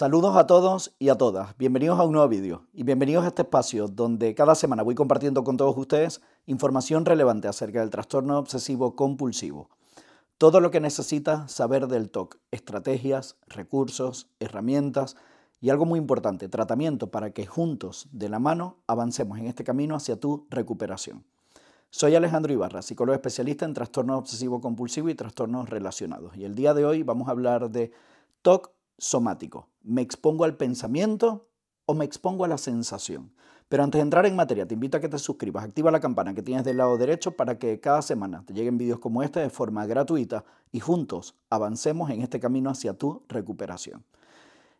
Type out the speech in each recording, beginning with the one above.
Saludos a todos y a todas, bienvenidos a un nuevo vídeo y bienvenidos a este espacio donde cada semana voy compartiendo con todos ustedes información relevante acerca del trastorno obsesivo compulsivo. Todo lo que necesitas saber del TOC, estrategias, recursos, herramientas y algo muy importante, tratamiento para que juntos, de la mano, avancemos en este camino hacia tu recuperación. Soy Alejandro Ibarra, psicólogo especialista en trastorno obsesivo compulsivo y trastornos relacionados y el día de hoy vamos a hablar de TOC somático. Me expongo al pensamiento o me expongo a la sensación. Pero antes de entrar en materia, te invito a que te suscribas, activa la campana que tienes del lado derecho para que cada semana te lleguen vídeos como este de forma gratuita y juntos avancemos en este camino hacia tu recuperación.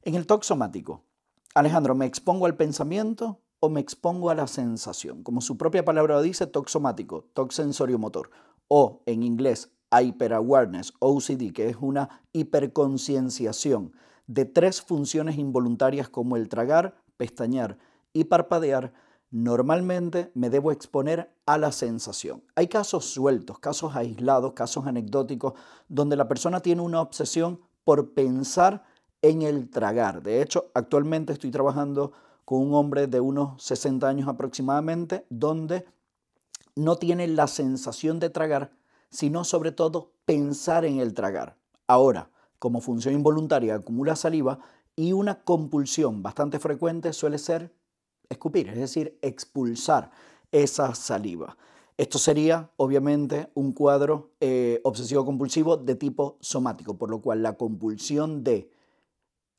En el toxomático, somático, Alejandro, ¿me expongo al pensamiento o me expongo a la sensación? Como su propia palabra dice, toxomático, somático, sensorio motor, o en inglés a hiperawareness, OCD, que es una hiperconcienciación de tres funciones involuntarias como el tragar, pestañear y parpadear, normalmente me debo exponer a la sensación. Hay casos sueltos, casos aislados, casos anecdóticos, donde la persona tiene una obsesión por pensar en el tragar. De hecho, actualmente estoy trabajando con un hombre de unos 60 años aproximadamente, donde no tiene la sensación de tragar, sino sobre todo pensar en el tragar. Ahora, como función involuntaria acumula saliva y una compulsión bastante frecuente suele ser escupir, es decir, expulsar esa saliva. Esto sería, obviamente, un cuadro eh, obsesivo-compulsivo de tipo somático, por lo cual la compulsión de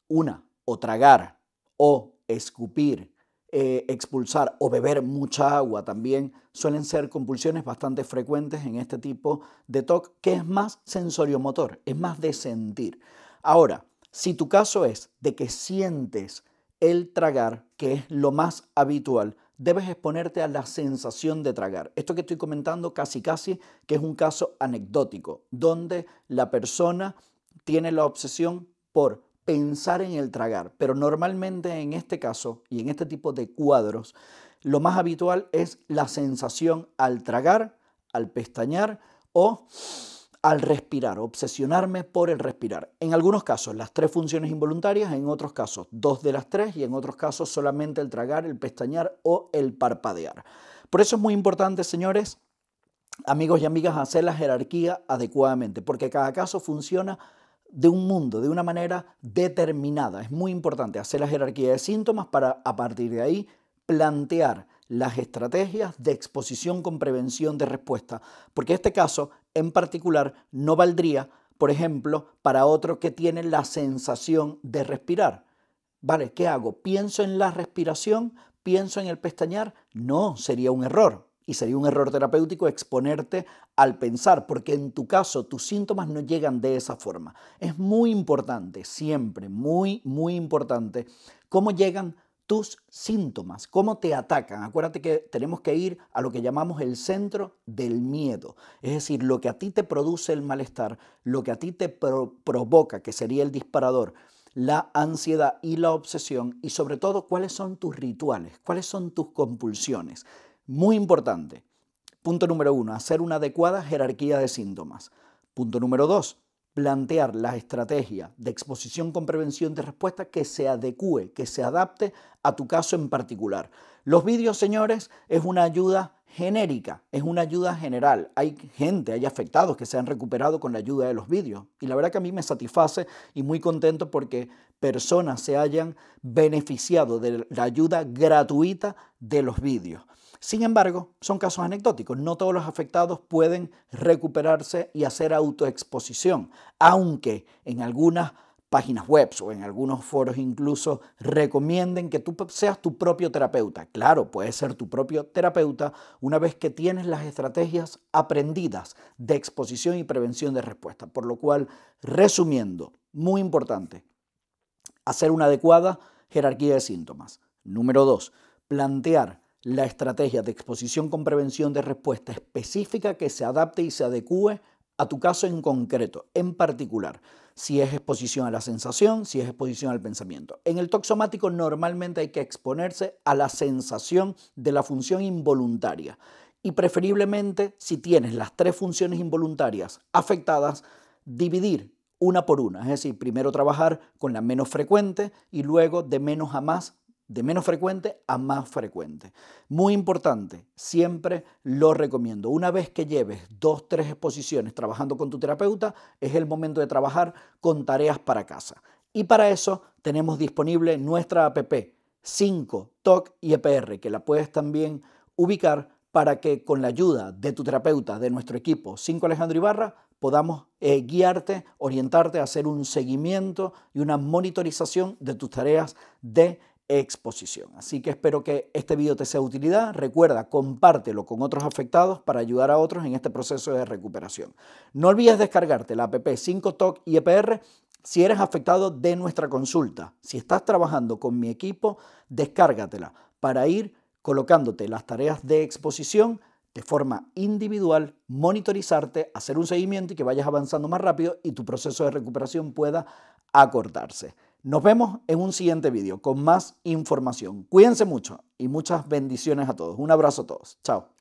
una, o tragar, o escupir, eh, expulsar o beber mucha agua también suelen ser compulsiones bastante frecuentes en este tipo de TOC, que es más sensoriomotor, es más de sentir. Ahora, si tu caso es de que sientes el tragar, que es lo más habitual, debes exponerte a la sensación de tragar. Esto que estoy comentando casi casi que es un caso anecdótico, donde la persona tiene la obsesión por pensar en el tragar, pero normalmente en este caso y en este tipo de cuadros, lo más habitual es la sensación al tragar, al pestañear o al respirar, obsesionarme por el respirar. En algunos casos las tres funciones involuntarias, en otros casos dos de las tres y en otros casos solamente el tragar, el pestañear o el parpadear. Por eso es muy importante, señores, amigos y amigas, hacer la jerarquía adecuadamente, porque cada caso funciona de un mundo de una manera determinada. Es muy importante hacer la jerarquía de síntomas para a partir de ahí plantear las estrategias de exposición con prevención de respuesta, porque este caso en particular no valdría, por ejemplo, para otro que tiene la sensación de respirar. ¿Vale? ¿Qué hago? ¿Pienso en la respiración? ¿Pienso en el pestañear? No, sería un error y sería un error terapéutico exponerte al pensar, porque en tu caso tus síntomas no llegan de esa forma. Es muy importante, siempre, muy, muy importante, cómo llegan tus síntomas, cómo te atacan. Acuérdate que tenemos que ir a lo que llamamos el centro del miedo, es decir, lo que a ti te produce el malestar, lo que a ti te provoca, que sería el disparador, la ansiedad y la obsesión, y sobre todo cuáles son tus rituales, cuáles son tus compulsiones. Muy importante. Punto número uno, hacer una adecuada jerarquía de síntomas. Punto número dos, plantear la estrategia de exposición con prevención de respuesta que se adecue, que se adapte a tu caso en particular. Los vídeos, señores, es una ayuda genérica, es una ayuda general. Hay gente, hay afectados que se han recuperado con la ayuda de los vídeos. Y la verdad que a mí me satisface y muy contento porque personas se hayan beneficiado de la ayuda gratuita de los vídeos. Sin embargo, son casos anecdóticos. No todos los afectados pueden recuperarse y hacer autoexposición, aunque en algunas páginas web o en algunos foros incluso recomienden que tú seas tu propio terapeuta. Claro, puedes ser tu propio terapeuta una vez que tienes las estrategias aprendidas de exposición y prevención de respuesta. Por lo cual, resumiendo, muy importante, hacer una adecuada jerarquía de síntomas. Número dos, plantear la estrategia de exposición con prevención de respuesta específica que se adapte y se adecue a tu caso en concreto, en particular, si es exposición a la sensación, si es exposición al pensamiento. En el toxomático normalmente hay que exponerse a la sensación de la función involuntaria y preferiblemente si tienes las tres funciones involuntarias afectadas, dividir una por una, es decir, primero trabajar con la menos frecuente y luego de menos a más de menos frecuente a más frecuente. Muy importante, siempre lo recomiendo. Una vez que lleves dos, tres exposiciones trabajando con tu terapeuta, es el momento de trabajar con tareas para casa. Y para eso tenemos disponible nuestra app 5, TOC y EPR, que la puedes también ubicar para que con la ayuda de tu terapeuta, de nuestro equipo 5 Alejandro Ibarra, podamos eh, guiarte, orientarte, a hacer un seguimiento y una monitorización de tus tareas de exposición. Así que espero que este video te sea de utilidad. Recuerda, compártelo con otros afectados para ayudar a otros en este proceso de recuperación. No olvides descargarte la app 5TOC y EPR si eres afectado de nuestra consulta. Si estás trabajando con mi equipo, descárgatela para ir colocándote las tareas de exposición de forma individual, monitorizarte, hacer un seguimiento y que vayas avanzando más rápido y tu proceso de recuperación pueda acortarse. Nos vemos en un siguiente video con más información. Cuídense mucho y muchas bendiciones a todos. Un abrazo a todos. Chao.